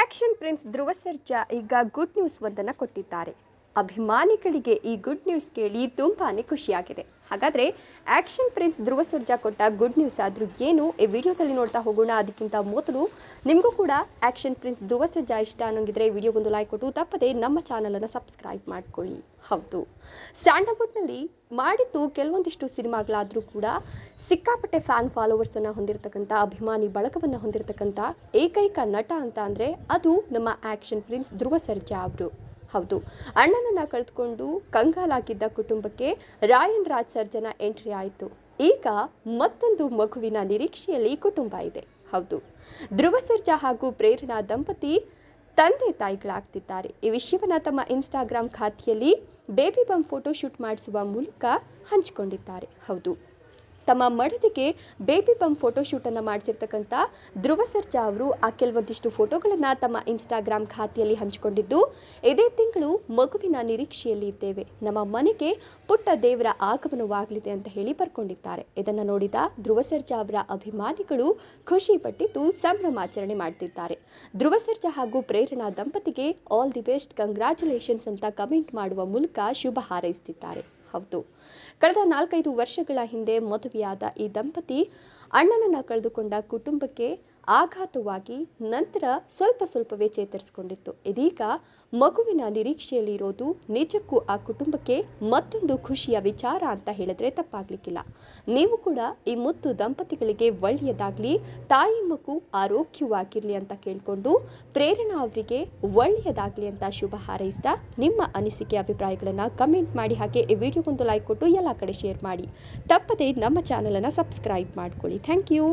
action prince ಧ್ರುವ ಸರ್ಜಾ ಈಗ good news ಒಂದನ್ನು ಕೊಟ್ಟಿದ್ದಾರೆ ಅಭಿಮಾನಿಗಳಿಗೆ ಈ ಗುಡ್ ನ್ಯೂಸ್ ಕೇಳಿ ತುಂಬಾ ಖುಷಿಯಾಗಿದೆ ಹಾಗಾದರೆ ಆ್ಯಕ್ಷನ್ ಪ್ರಿನ್ಸ್ ಧ್ರುವ ಸರ್ಜಾ ಕೊಟ್ಟ ಗುಡ್ ನ್ಯೂಸ್ ಆದರೂ ಏನು ಈ ವಿಡಿಯೋದಲ್ಲಿ ನೋಡ್ತಾ ಹೋಗೋಣ ಅದಕ್ಕಿಂತ ಮೊದಲು ನಿಮಗೂ ಕೂಡ ಆ್ಯಕ್ಷನ್ ಪ್ರಿನ್ಸ್ ಧ್ರುವ ಸರ್ಜಾ ಇಷ್ಟ ಅನ್ನೋಂಗಿದ್ರೆ ವಿಡಿಯೋಗೊಂದು ಲೈಕ್ ಕೊಟ್ಟು ತಪ್ಪದೆ ನಮ್ಮ ಚಾನಲನ್ನು ಸಬ್ಸ್ಕ್ರೈಬ್ ಮಾಡ್ಕೊಳ್ಳಿ ಹೌದು ಸ್ಯಾಂಡಲ್ವುಡ್ನಲ್ಲಿ ಮಾಡಿದ್ದು ಕೆಲವೊಂದಿಷ್ಟು ಸಿನಿಮಾಗಳಾದರೂ ಕೂಡ ಸಿಕ್ಕಾಪಟ್ಟೆ ಫ್ಯಾನ್ ಫಾಲೋವರ್ಸನ್ನು ಹೊಂದಿರತಕ್ಕಂಥ ಅಭಿಮಾನಿ ಬಳಕವನ್ನು ಹೊಂದಿರತಕ್ಕಂಥ ಏಕೈಕ ನಟ ಅಂತ ಅಂದರೆ ಅದು ನಮ್ಮ ಆ್ಯಕ್ಷನ್ ಪ್ರಿನ್ಸ್ ಧ್ರುವ ಸರ್ಜಾ ಅವರು ಹೌದು ಅಣ್ಣನನ್ನು ಕಳೆದುಕೊಂಡು ಕಂಗಾಲಾಗಿದ್ದ ಕುಟುಂಬಕ್ಕೆ ರಾಯನ್ ರಾಜ್ ಸರ್ಜನ ಎಂಟ್ರಿ ಆಯಿತು ಈಗ ಮತ್ತೊಂದು ಮಗುವಿನ ನಿರೀಕ್ಷೆಯಲ್ಲಿ ಕುಟುಂಬ ಇದೆ ಹೌದು ಧ್ರುವ ಸರ್ಜಾ ಹಾಗೂ ಪ್ರೇರಣಾ ದಂಪತಿ ತಂದೆ ತಾಯಿಗಳಾಗ್ತಿದ್ದಾರೆ ಈ ವಿಷಯವನ್ನು ತಮ್ಮ ಇನ್ಸ್ಟಾಗ್ರಾಮ್ ಖಾತೆಯಲ್ಲಿ ಬೇಬಿ ಬಂಪ್ ಫೋಟೋ ಶೂಟ್ ಮಾಡಿಸುವ ಮೂಲಕ ಹಂಚಿಕೊಂಡಿದ್ದಾರೆ ಹೌದು ತಮ್ಮ ಮಡದಿಗೆ ಬೇಬಿ ಬಂಪ್ ಫೋಟೋಶೂಟನ್ನು ಮಾಡಿಸಿರ್ತಕ್ಕಂಥ ಧ್ರುವ ಸರ್ಜಾ ಅವರು ಆ ಕೆಲವೊಂದಿಷ್ಟು ಫೋಟೋಗಳನ್ನು ತಮ್ಮ ಇನ್ಸ್ಟಾಗ್ರಾಮ್ ಖಾತೆಯಲ್ಲಿ ಹಂಚಿಕೊಂಡಿದ್ದು ಇದೇ ತಿಂಗಳು ಮಗುವಿನ ನಿರೀಕ್ಷೆಯಲ್ಲಿ ಇದ್ದೇವೆ ನಮ್ಮ ಮನೆಗೆ ಪುಟ್ಟ ದೇವರ ಆಗಮನವಾಗಲಿದೆ ಅಂತ ಹೇಳಿ ಬರ್ಕೊಂಡಿದ್ದಾರೆ ಇದನ್ನು ನೋಡಿದ ಧ್ರುವ ಸರ್ಜಾ ಅವರ ಅಭಿಮಾನಿಗಳು ಖುಷಿ ಪಟ್ಟಿದ್ದು ಸಂಭ್ರಮಾಚರಣೆ ಮಾಡ್ತಿದ್ದಾರೆ ಧ್ರುವ ಸರ್ಜಾ ಹಾಗೂ ಪ್ರೇರಣಾ ದಂಪತಿಗೆ ಆಲ್ ದಿ ಬೆಸ್ಟ್ ಕಂಗ್ರಾಚ್ಯುಲೇಷನ್ಸ್ ಅಂತ ಕಮೆಂಟ್ ಮಾಡುವ ಮೂಲಕ ಶುಭ ಹಾರೈಸುತ್ತಿದ್ದಾರೆ ಹೌದು ಕಳೆದ ನಾಲ್ಕೈದು ವರ್ಷಗಳ ಹಿಂದೆ ಮದುವೆಯಾದ ಈ ದಂಪತಿ ಅಣ್ಣನನ್ನು ಕಳೆದುಕೊಂಡ ಕುಟುಂಬಕ್ಕೆ ಆಘಾತವಾಗಿ ನಂತರ ಸ್ವಲ್ಪ ಸ್ವಲ್ಪವೇ ಚೇತರಿಸಿಕೊಂಡಿತ್ತು ಇದೀಗ ಮಗುವಿನ ನಿರೀಕ್ಷೆಯಲ್ಲಿರೋದು ಇರೋದು ನಿಜಕ್ಕೂ ಆ ಕುಟುಂಬಕ್ಕೆ ಮತ್ತೊಂದು ಖುಷಿಯ ವಿಚಾರ ಅಂತ ಹೇಳಿದ್ರೆ ತಪ್ಪಾಗ್ಲಿಕ್ಕಿಲ್ಲ ನೀವು ಕೂಡ ಈ ಮುತ್ತು ದಂಪತಿಗಳಿಗೆ ಒಳ್ಳೆಯದಾಗಲಿ ತಾಯಿ ಮಗು ಆರೋಗ್ಯವಾಗಿರಲಿ ಅಂತ ಕೇಳಿಕೊಂಡು ಪ್ರೇರಣಾ ಅವರಿಗೆ ಒಳ್ಳೆಯದಾಗಲಿ ಅಂತ ಶುಭ ಹಾರೈಸಿದ ನಿಮ್ಮ ಅನಿಸಿಕೆ ಅಭಿಪ್ರಾಯಗಳನ್ನು ಕಮೆಂಟ್ ಮಾಡಿ ಹಾಗೆ ಈ ವಿಡಿಯೋಗೊಂದು ಲೈಕ್ ಕೊಟ್ಟು ಎಲ್ಲ ಕಡೆ ಶೇರ್ ಮಾಡಿ ತಪ್ಪದೇ ನಮ್ಮ ಚಾನಲನ್ನು ಸಬ್ಸ್ಕ್ರೈಬ್ ಮಾಡ್ಕೊಳ್ಳಿ ಥ್ಯಾಂಕ್ ಯು